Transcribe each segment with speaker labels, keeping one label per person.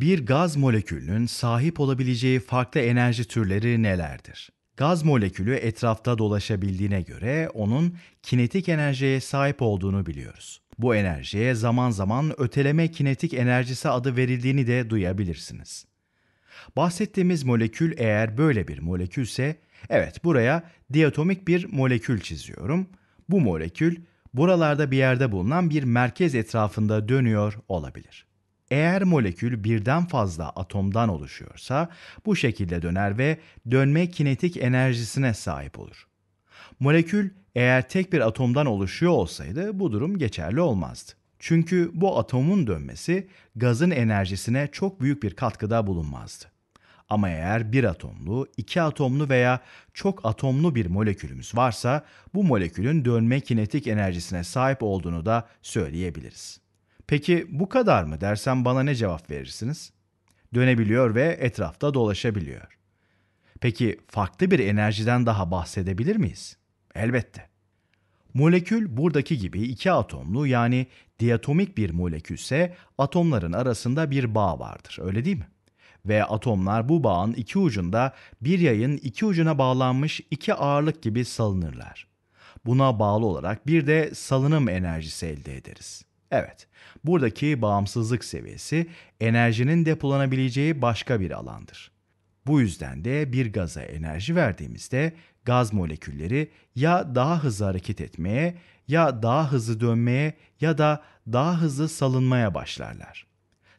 Speaker 1: Bir gaz molekülünün sahip olabileceği farklı enerji türleri nelerdir? Gaz molekülü etrafta dolaşabildiğine göre onun kinetik enerjiye sahip olduğunu biliyoruz. Bu enerjiye zaman zaman öteleme kinetik enerjisi adı verildiğini de duyabilirsiniz. Bahsettiğimiz molekül eğer böyle bir molekülse, evet buraya diatomik bir molekül çiziyorum. Bu molekül buralarda bir yerde bulunan bir merkez etrafında dönüyor olabilir. Eğer molekül birden fazla atomdan oluşuyorsa bu şekilde döner ve dönme kinetik enerjisine sahip olur. Molekül eğer tek bir atomdan oluşuyor olsaydı bu durum geçerli olmazdı. Çünkü bu atomun dönmesi gazın enerjisine çok büyük bir katkıda bulunmazdı. Ama eğer bir atomlu, iki atomlu veya çok atomlu bir molekülümüz varsa bu molekülün dönme kinetik enerjisine sahip olduğunu da söyleyebiliriz. Peki bu kadar mı dersen bana ne cevap verirsiniz? Dönebiliyor ve etrafta dolaşabiliyor. Peki farklı bir enerjiden daha bahsedebilir miyiz? Elbette. Molekül buradaki gibi iki atomlu yani diatomik bir molekülse atomların arasında bir bağ vardır öyle değil mi? Ve atomlar bu bağın iki ucunda bir yayın iki ucuna bağlanmış iki ağırlık gibi salınırlar. Buna bağlı olarak bir de salınım enerjisi elde ederiz. Evet, buradaki bağımsızlık seviyesi enerjinin depolanabileceği başka bir alandır. Bu yüzden de bir gaza enerji verdiğimizde gaz molekülleri ya daha hızlı hareket etmeye ya daha hızlı dönmeye ya da daha hızlı salınmaya başlarlar.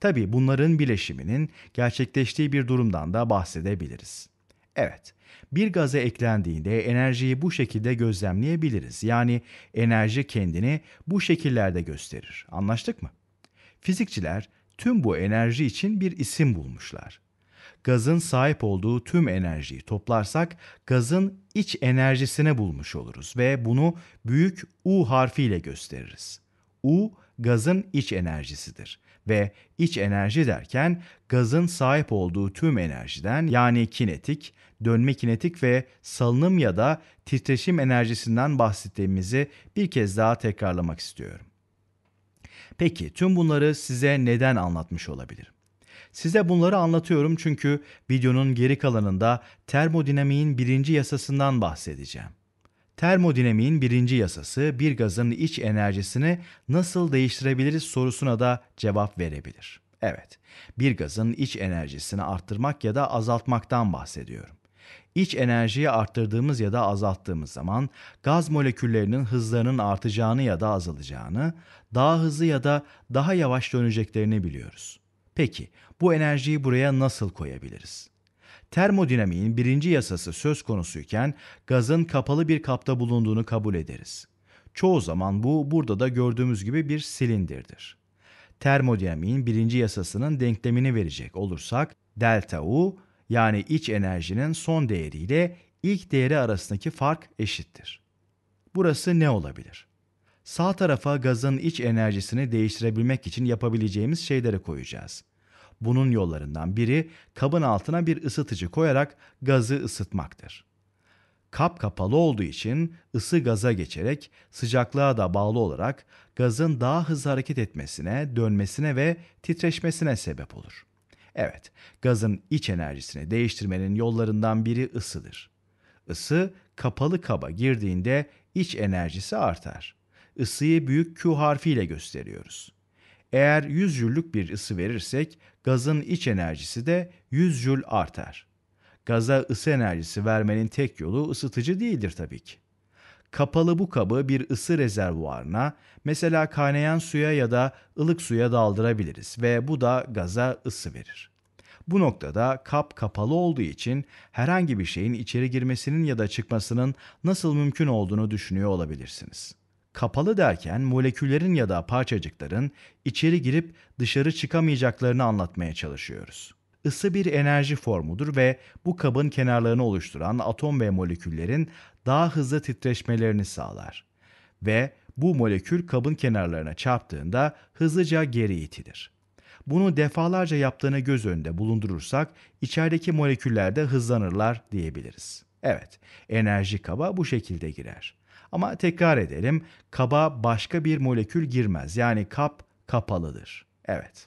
Speaker 1: Tabi bunların bileşiminin gerçekleştiği bir durumdan da bahsedebiliriz. Evet. Bir gaza eklendiğinde enerjiyi bu şekilde gözlemleyebiliriz. Yani enerji kendini bu şekillerde gösterir. Anlaştık mı? Fizikçiler tüm bu enerji için bir isim bulmuşlar. Gazın sahip olduğu tüm enerjiyi toplarsak gazın iç enerjisine bulmuş oluruz ve bunu büyük U harfiyle gösteririz. U gazın iç enerjisidir ve iç enerji derken gazın sahip olduğu tüm enerjiden yani kinetik, dönme kinetik ve salınım ya da titreşim enerjisinden bahsettiğimizi bir kez daha tekrarlamak istiyorum. Peki tüm bunları size neden anlatmış olabilirim? Size bunları anlatıyorum çünkü videonun geri kalanında termodinamiğin birinci yasasından bahsedeceğim. Termodinamiğin birinci yasası bir gazın iç enerjisini nasıl değiştirebiliriz sorusuna da cevap verebilir. Evet, bir gazın iç enerjisini arttırmak ya da azaltmaktan bahsediyorum. İç enerjiyi arttırdığımız ya da azalttığımız zaman gaz moleküllerinin hızlarının artacağını ya da azalacağını, daha hızlı ya da daha yavaş döneceklerini biliyoruz. Peki bu enerjiyi buraya nasıl koyabiliriz? termodinamiğin birinci yasası söz konusuyken gazın kapalı bir kapta bulunduğunu kabul ederiz. Çoğu zaman bu burada da gördüğümüz gibi bir silindirdir. Termodinamiğin birinci yasasının denklemini verecek olursak delta U yani iç enerjinin son değeriyle ilk değeri arasındaki fark eşittir. Burası ne olabilir? Sağ tarafa gazın iç enerjisini değiştirebilmek için yapabileceğimiz şeyleri koyacağız. Bunun yollarından biri kabın altına bir ısıtıcı koyarak gazı ısıtmaktır. Kap kapalı olduğu için ısı gaza geçerek sıcaklığa da bağlı olarak gazın daha hızlı hareket etmesine, dönmesine ve titreşmesine sebep olur. Evet, gazın iç enerjisini değiştirmenin yollarından biri ısıdır. Isı kapalı kaba girdiğinde iç enerjisi artar. Isıyı büyük Q harfiyle gösteriyoruz. Eğer 100 jüllük bir ısı verirsek gazın iç enerjisi de 100 jül artar. Gaza ısı enerjisi vermenin tek yolu ısıtıcı değildir tabii ki. Kapalı bu kabı bir ısı rezervuarına, mesela kaynayan suya ya da ılık suya daldırabiliriz ve bu da gaza ısı verir. Bu noktada kap kapalı olduğu için herhangi bir şeyin içeri girmesinin ya da çıkmasının nasıl mümkün olduğunu düşünüyor olabilirsiniz. Kapalı derken moleküllerin ya da parçacıkların içeri girip dışarı çıkamayacaklarını anlatmaya çalışıyoruz. Isı bir enerji formudur ve bu kabın kenarlarını oluşturan atom ve moleküllerin daha hızlı titreşmelerini sağlar. Ve bu molekül kabın kenarlarına çarptığında hızlıca geri itilir. Bunu defalarca yaptığını göz önünde bulundurursak içerideki moleküller de hızlanırlar diyebiliriz. Evet, enerji kaba bu şekilde girer. Ama tekrar edelim, kaba başka bir molekül girmez. Yani kap kapalıdır. Evet.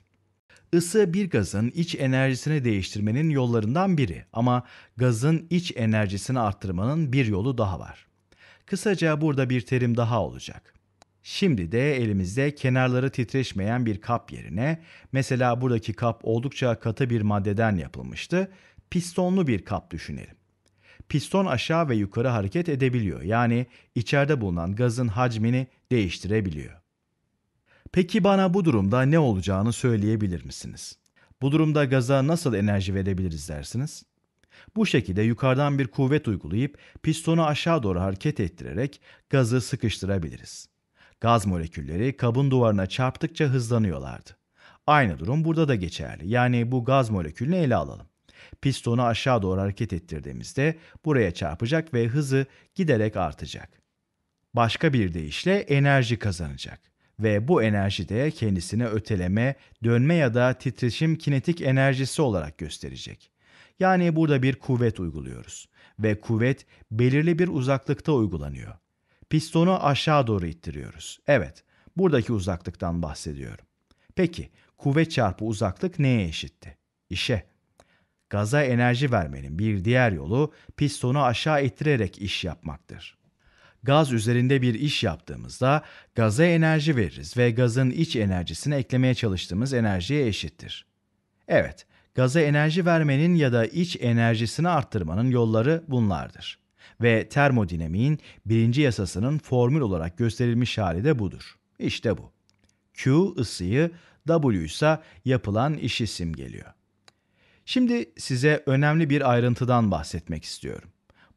Speaker 1: Isı bir gazın iç enerjisini değiştirmenin yollarından biri ama gazın iç enerjisini arttırmanın bir yolu daha var. Kısaca burada bir terim daha olacak. Şimdi de elimizde kenarları titreşmeyen bir kap yerine, mesela buradaki kap oldukça katı bir maddeden yapılmıştı, pistonlu bir kap düşünelim piston aşağı ve yukarı hareket edebiliyor. Yani içeride bulunan gazın hacmini değiştirebiliyor. Peki bana bu durumda ne olacağını söyleyebilir misiniz? Bu durumda gaza nasıl enerji verebiliriz dersiniz? Bu şekilde yukarıdan bir kuvvet uygulayıp pistonu aşağı doğru hareket ettirerek gazı sıkıştırabiliriz. Gaz molekülleri kabın duvarına çarptıkça hızlanıyorlardı. Aynı durum burada da geçerli. Yani bu gaz molekülünü ele alalım. Pistonu aşağı doğru hareket ettirdiğimizde buraya çarpacak ve hızı giderek artacak. Başka bir deyişle enerji kazanacak ve bu enerji de kendisine öteleme, dönme ya da titreşim kinetik enerjisi olarak gösterecek. Yani burada bir kuvvet uyguluyoruz ve kuvvet belirli bir uzaklıkta uygulanıyor. Pistonu aşağı doğru ittiriyoruz. Evet, buradaki uzaklıktan bahsediyorum. Peki, kuvvet çarpı uzaklık neye eşitti? İşe gaza enerji vermenin bir diğer yolu pistonu aşağı ittirerek iş yapmaktır. Gaz üzerinde bir iş yaptığımızda gaza enerji veririz ve gazın iç enerjisini eklemeye çalıştığımız enerjiye eşittir. Evet, gaza enerji vermenin ya da iç enerjisini arttırmanın yolları bunlardır. Ve termodinamiğin birinci yasasının formül olarak gösterilmiş hali de budur. İşte bu. Q ısıyı, W ise yapılan işi simgeliyor. Şimdi size önemli bir ayrıntıdan bahsetmek istiyorum.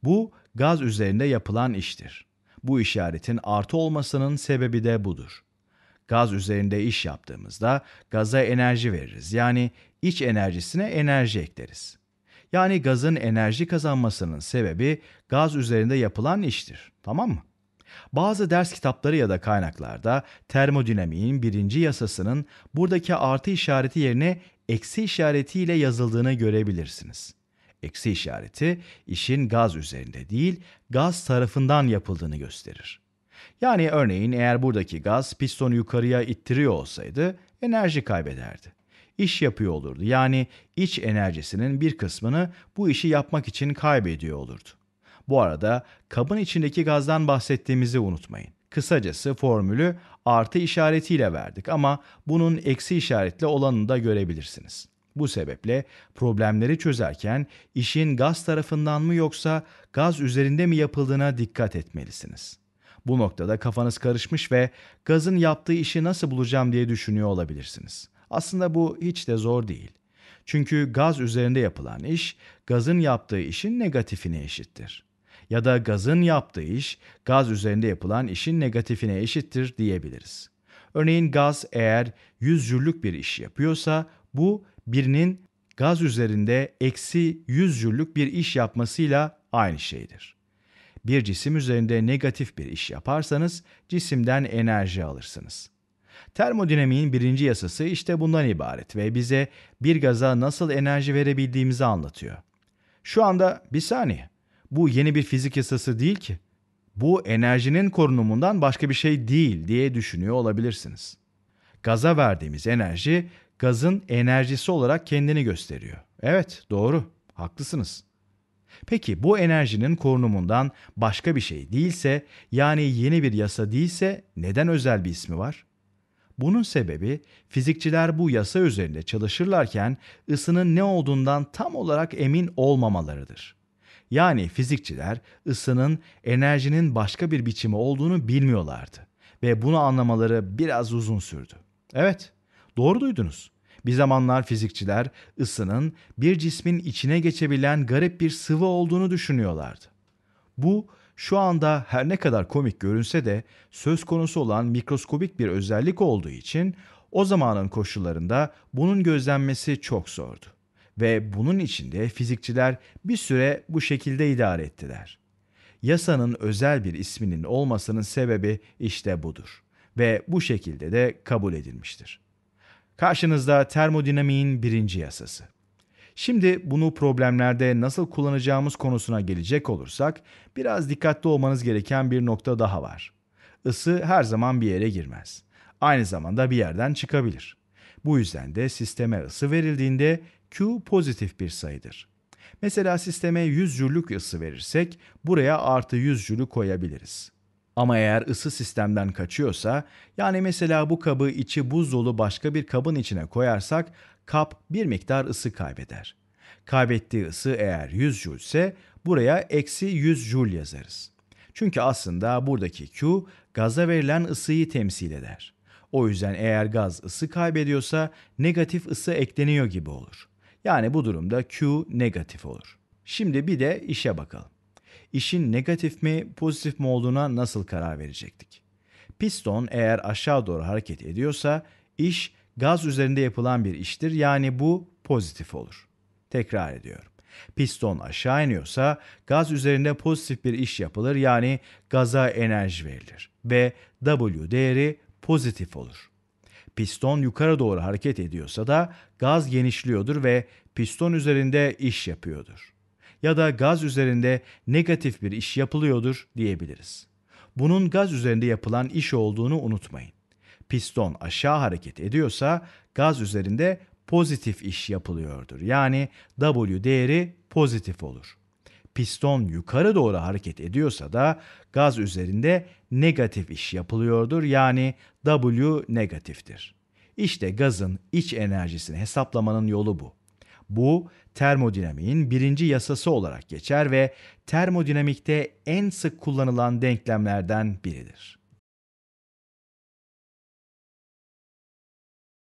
Speaker 1: Bu gaz üzerinde yapılan iştir. Bu işaretin artı olmasının sebebi de budur. Gaz üzerinde iş yaptığımızda gaza enerji veririz. Yani iç enerjisine enerji ekleriz. Yani gazın enerji kazanmasının sebebi gaz üzerinde yapılan iştir. Tamam mı? Bazı ders kitapları ya da kaynaklarda termodinamiğin birinci yasasının buradaki artı işareti yerine eksi işaretiyle yazıldığını görebilirsiniz. Eksi işareti işin gaz üzerinde değil, gaz tarafından yapıldığını gösterir. Yani örneğin eğer buradaki gaz pistonu yukarıya ittiriyor olsaydı enerji kaybederdi. İş yapıyor olurdu. Yani iç enerjisinin bir kısmını bu işi yapmak için kaybediyor olurdu. Bu arada kabın içindeki gazdan bahsettiğimizi unutmayın. Kısacası formülü artı işaretiyle verdik ama bunun eksi işaretle olanını da görebilirsiniz. Bu sebeple problemleri çözerken işin gaz tarafından mı yoksa gaz üzerinde mi yapıldığına dikkat etmelisiniz. Bu noktada kafanız karışmış ve gazın yaptığı işi nasıl bulacağım diye düşünüyor olabilirsiniz. Aslında bu hiç de zor değil. Çünkü gaz üzerinde yapılan iş gazın yaptığı işin negatifine eşittir ya da gazın yaptığı iş gaz üzerinde yapılan işin negatifine eşittir diyebiliriz. Örneğin gaz eğer 100 jüllük bir iş yapıyorsa bu birinin gaz üzerinde eksi 100 jüllük bir iş yapmasıyla aynı şeydir. Bir cisim üzerinde negatif bir iş yaparsanız cisimden enerji alırsınız. Termodinamiğin birinci yasası işte bundan ibaret ve bize bir gaza nasıl enerji verebildiğimizi anlatıyor. Şu anda bir saniye. Bu yeni bir fizik yasası değil ki. Bu enerjinin korunumundan başka bir şey değil diye düşünüyor olabilirsiniz. Gaza verdiğimiz enerji gazın enerjisi olarak kendini gösteriyor. Evet, doğru. Haklısınız. Peki bu enerjinin korunumundan başka bir şey değilse, yani yeni bir yasa değilse neden özel bir ismi var? Bunun sebebi fizikçiler bu yasa üzerinde çalışırlarken ısının ne olduğundan tam olarak emin olmamalarıdır. Yani fizikçiler ısının enerjinin başka bir biçimi olduğunu bilmiyorlardı ve bunu anlamaları biraz uzun sürdü. Evet, doğru duydunuz. Bir zamanlar fizikçiler ısının bir cismin içine geçebilen garip bir sıvı olduğunu düşünüyorlardı. Bu şu anda her ne kadar komik görünse de söz konusu olan mikroskobik bir özellik olduğu için o zamanın koşullarında bunun gözlenmesi çok zordu ve bunun içinde fizikçiler bir süre bu şekilde idare ettiler. Yasanın özel bir isminin olmasının sebebi işte budur ve bu şekilde de kabul edilmiştir. Karşınızda termodinamiğin birinci yasası. Şimdi bunu problemlerde nasıl kullanacağımız konusuna gelecek olursak biraz dikkatli olmanız gereken bir nokta daha var. Isı her zaman bir yere girmez. Aynı zamanda bir yerden çıkabilir. Bu yüzden de sisteme ısı verildiğinde Q pozitif bir sayıdır. Mesela sisteme 100 jüllük ısı verirsek buraya artı 100 jülü koyabiliriz. Ama eğer ısı sistemden kaçıyorsa, yani mesela bu kabı içi buz dolu başka bir kabın içine koyarsak, kap bir miktar ısı kaybeder. Kaybettiği ısı eğer 100 jül ise buraya eksi 100 jül yazarız. Çünkü aslında buradaki Q, gaza verilen ısıyı temsil eder. O yüzden eğer gaz ısı kaybediyorsa negatif ısı ekleniyor gibi olur. Yani bu durumda Q negatif olur. Şimdi bir de işe bakalım. İşin negatif mi pozitif mi olduğuna nasıl karar verecektik? Piston eğer aşağı doğru hareket ediyorsa iş gaz üzerinde yapılan bir iştir yani bu pozitif olur. Tekrar ediyorum. Piston aşağı iniyorsa gaz üzerinde pozitif bir iş yapılır yani gaza enerji verilir ve W değeri pozitif olur. Piston yukarı doğru hareket ediyorsa da gaz genişliyordur ve piston üzerinde iş yapıyordur. Ya da gaz üzerinde negatif bir iş yapılıyordur diyebiliriz. Bunun gaz üzerinde yapılan iş olduğunu unutmayın. Piston aşağı hareket ediyorsa gaz üzerinde pozitif iş yapılıyordur. Yani W değeri pozitif olur piston yukarı doğru hareket ediyorsa da gaz üzerinde negatif iş yapılıyordur yani W negatiftir. İşte gazın iç enerjisini hesaplamanın yolu bu. Bu termodinamiğin birinci yasası olarak geçer ve termodinamikte en sık kullanılan denklemlerden biridir.